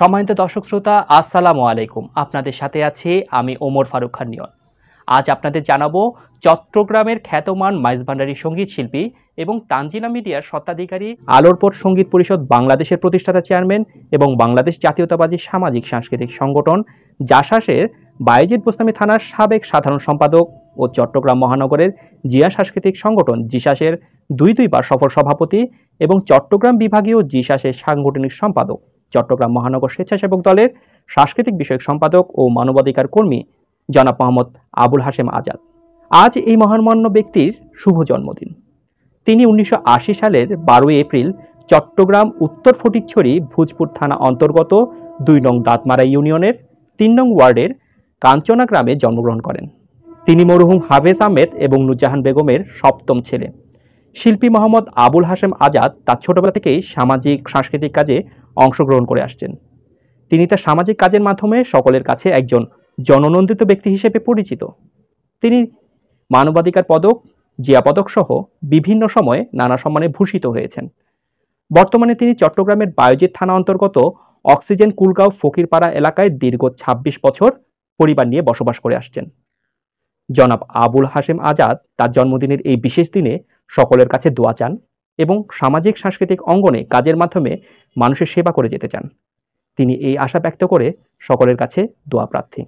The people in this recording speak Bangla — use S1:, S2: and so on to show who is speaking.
S1: সম্মানিত দর্শক শ্রোতা আসসালামু আলাইকুম আপনাদের সাথে আছে আমি ওমর ফারুক খান নিয়ন আজ আপনাদের জানাবো চট্টগ্রামের খ্যাতমান মাইজভান্ডারী সঙ্গীত শিল্পী এবং তানজিনা মিডিয়ার সত্ত্বাধিকারী আলোরপট সঙ্গীত পরিষদ বাংলাদেশের প্রতিষ্ঠাতা চেয়ারম্যান এবং বাংলাদেশ জাতীয়তাবাদী সামাজিক সাংস্কৃতিক সংগঠন জাসাসের বাইজিদ বোস্তামি থানার সাবেক সাধারণ সম্পাদক ও চট্টগ্রাম মহানগরের জিয়া সাংস্কৃতিক সংগঠন জিসাসের দুই দুইবার সফল সভাপতি এবং চট্টগ্রাম বিভাগীয় জিসাসের সাংগঠনিক সম্পাদক চট্টগ্রাম মহানগর স্বেচ্ছাসেবক দলের সাংস্কৃতিক বিষয়ক সম্পাদক ও মানবাধিকার কর্মী জনাব মোহাম্মদ আবুল হাসেম আজাদ আজ এই মহানমান্য ব্যক্তির শুভ জন্মদিন তিনি উনিশশো সালের বারোই এপ্রিল চট্টগ্রাম উত্তর ফটিকছড়ি ভোজপুর থানা অন্তর্গত দুই নং দাঁতমারা ইউনিয়নের তিন নং ওয়ার্ডের কাঞ্চনা গ্রামে জন্মগ্রহণ করেন তিনি মরহুম হাফেজ আহমেদ এবং নুজাহান বেগমের সপ্তম ছেলে শিল্পী মোহাম্মদ আবুল হাসেম আজাদ তার ছোটবেলা থেকেই সামাজিক সাংস্কৃতিক কাজে অংশগ্রহণ করে আসছেন তিনি তার সামাজিক কাজের মাধ্যমে সকলের কাছে একজন জননন্দিত ব্যক্তি হিসেবে পরিচিত তিনি মানবাধিকার পদক জিয়া পদক সহ বিভিন্ন সময়ে নানা সম্মানে ভূষিত হয়েছেন বর্তমানে তিনি চট্টগ্রামের বায়োজিৎ থানা অন্তর্গত অক্সিজেন কুলগাঁও ফকিরপাড়া এলাকায় দীর্ঘ ২৬ বছর পরিবার নিয়ে বসবাস করে আসছেন জনাব আবুল হাশেম আজাদ তার জন্মদিনের এই বিশেষ দিনে সকলের কাছে দোয়া চান এবং সামাজিক সাংস্কৃতিক অঙ্গনে কাজের মাধ্যমে মানুষের সেবা করে যেতে চান তিনি এই আশা ব্যক্ত করে সকলের কাছে দোয়া প্রার্থী